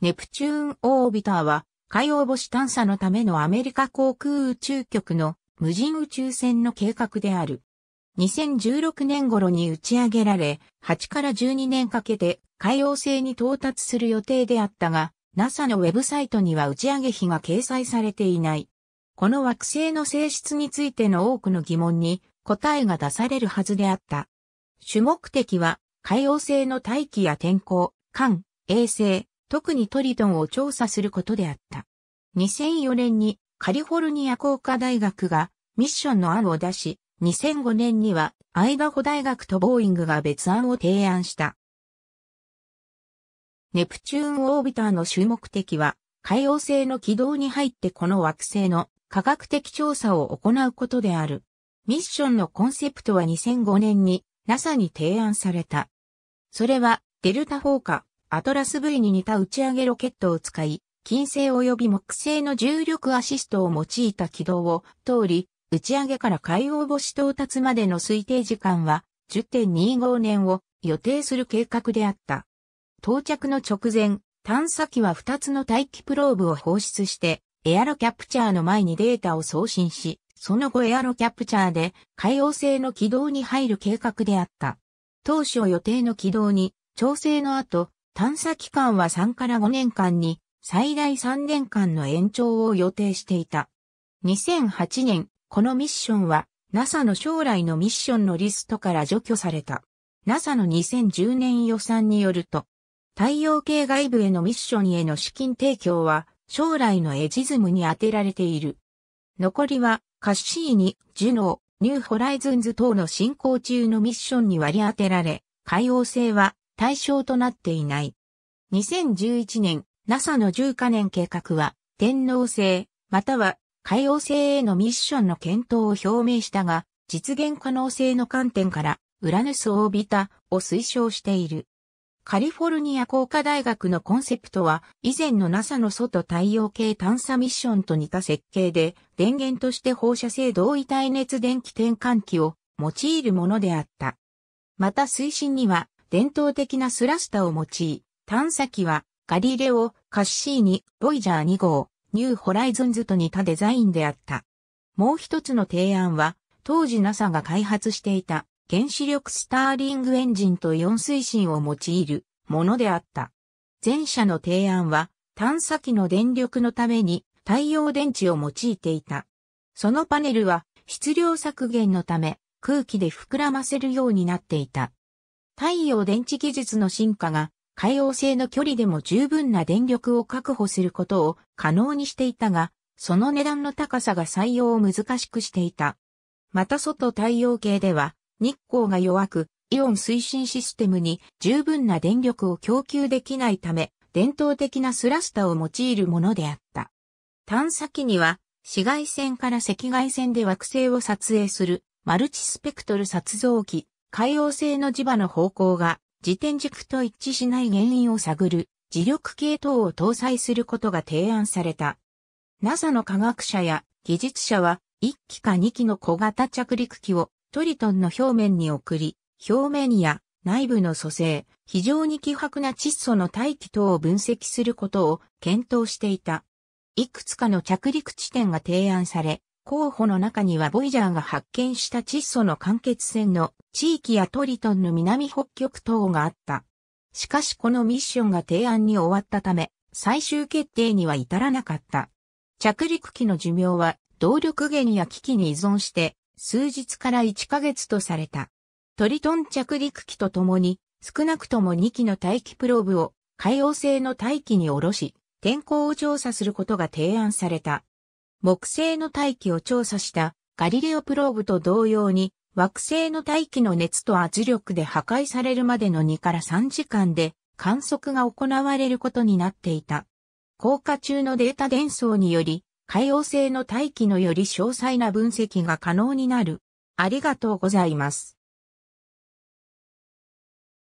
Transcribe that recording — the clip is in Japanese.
ネプチューンオービターは海洋星探査のためのアメリカ航空宇宙局の無人宇宙船の計画である。2016年頃に打ち上げられ、8から12年かけて海洋星に到達する予定であったが、NASA のウェブサイトには打ち上げ費が掲載されていない。この惑星の性質についての多くの疑問に答えが出されるはずであった。主目的は海洋星の大気や天候、艦、衛星、特にトリトンを調査することであった。2004年にカリフォルニア工科大学がミッションの案を出し、2005年にはアイダホ大学とボーイングが別案を提案した。ネプチューンオービターの主目的は、海洋星の軌道に入ってこの惑星の科学的調査を行うことである。ミッションのコンセプトは2005年に NASA に提案された。それはデルタフォーカアトラス V に似た打ち上げロケットを使い、金星及び木星の重力アシストを用いた軌道を通り、打ち上げから海洋星到達までの推定時間は10.25年を予定する計画であった。到着の直前、探査機は2つの大気プローブを放出して、エアロキャプチャーの前にデータを送信し、その後エアロキャプチャーで海洋星の軌道に入る計画であった。当初予定の軌道に調整の後、探査期間は3から5年間に最大3年間の延長を予定していた。2008年、このミッションは NASA の将来のミッションのリストから除去された。NASA の2010年予算によると、太陽系外部へのミッションへの資金提供は将来のエジズムに充てられている。残りはカッシーニ、ジュノー、ニューホライズンズ等の進行中のミッションに割り当てられ、海王星は対象となっていない。2011年、NASA の10カ年計画は、天王星、または海王星へのミッションの検討を表明したが、実現可能性の観点から、ウラヌスオービタを推奨している。カリフォルニア工科大学のコンセプトは、以前の NASA の外太陽系探査ミッションと似た設計で、電源として放射性同位体熱電気転換器を用いるものであった。また推進には、伝統的なスラスタを用い、探査機は、ガリレオ、カッシーニ、ボイジャー2号、ニューホライズンズと似たデザインであった。もう一つの提案は、当時 NASA が開発していた原子力スターリングエンジンとイオン推進を用いるものであった。前者の提案は探査機の電力のために太陽電池を用いていた。そのパネルは質量削減のため空気で膨らませるようになっていた。太陽電池技術の進化が海洋星の距離でも十分な電力を確保することを可能にしていたが、その値段の高さが採用を難しくしていた。また外太陽系では日光が弱くイオン推進システムに十分な電力を供給できないため伝統的なスラスタを用いるものであった。探査機には紫外線から赤外線で惑星を撮影するマルチスペクトル撮像機海洋性の磁場の方向が自転軸と一致しない原因を探る磁力系統を搭載することが提案された。NASA の科学者や技術者は1機か2機の小型着陸機をトリトンの表面に送り、表面や内部の組成、非常に希薄な窒素の大気等を分析することを検討していた。いくつかの着陸地点が提案され、候補の中にはボイジャーが発見した窒素の間欠泉の地域やトリトンの南北極等があった。しかしこのミッションが提案に終わったため、最終決定には至らなかった。着陸機の寿命は動力源や機器に依存して数日から1ヶ月とされた。トリトン着陸機と共に少なくとも2機の大気プローブを海洋星の大気に下ろし天候を調査することが提案された。木星の大気を調査したガリレオプローブと同様に惑星の大気の熱と圧力で破壊されるまでの2から3時間で観測が行われることになっていた。降下中のデータ伝送により、海洋星の大気のより詳細な分析が可能になる。ありがとうございます。